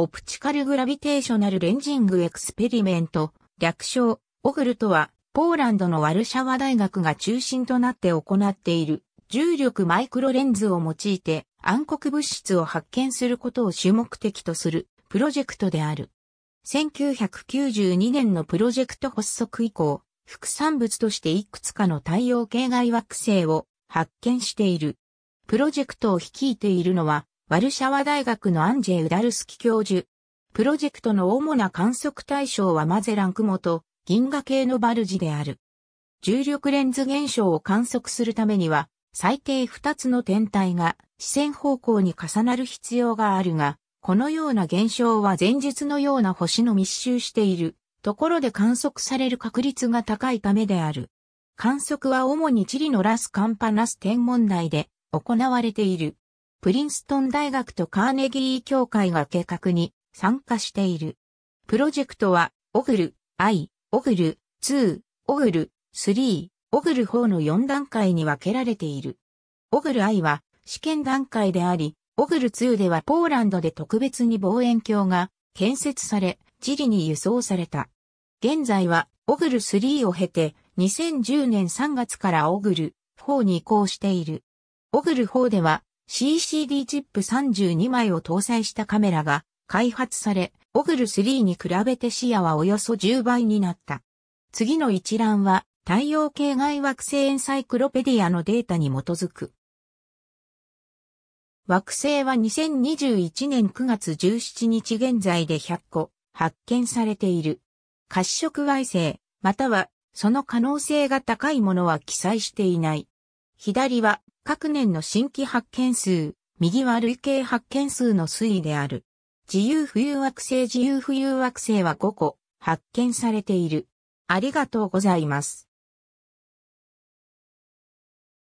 オプチカルグラビテーショナルレンジングエクスペリメント、略称、オフルとは、ポーランドのワルシャワ大学が中心となって行っている、重力マイクロレンズを用いて暗黒物質を発見することを主目的とするプロジェクトである。1992年のプロジェクト発足以降、副産物としていくつかの太陽系外惑星を発見している。プロジェクトを率いているのはワルシャワ大学のアンジェ・ウダルスキ教授。プロジェクトの主な観測対象はマゼラン雲と銀河系のバルジである。重力レンズ現象を観測するためには、最低2つの天体が視線方向に重なる必要があるが、このような現象は前述のような星の密集しているところで観測される確率が高いためである。観測は主にチリのラスカンパナス天文台で行われている。プリンストン大学とカーネギー協会が計画に参加している。プロジェクトは、オグル、I、オグル、2、オグル、3、オグル4の4段階に分けられている。オグル I は試験段階であり、オグル2ではポーランドで特別に望遠鏡が建設され、地理に輸送された。現在は、オグル3を経て、2010年3月からオグル4に移行している。オグル4では、CCD チップ32枚を搭載したカメラが開発され、オグル3に比べて視野はおよそ10倍になった。次の一覧は太陽系外惑星エンサイクロペディアのデータに基づく。惑星は2021年9月17日現在で100個発見されている。褐色矮星、またはその可能性が高いものは記載していない。左は各年の新規発見数、右は累計発見数の推移である。自由浮遊惑星自由浮遊惑星は5個発見されている。ありがとうございます。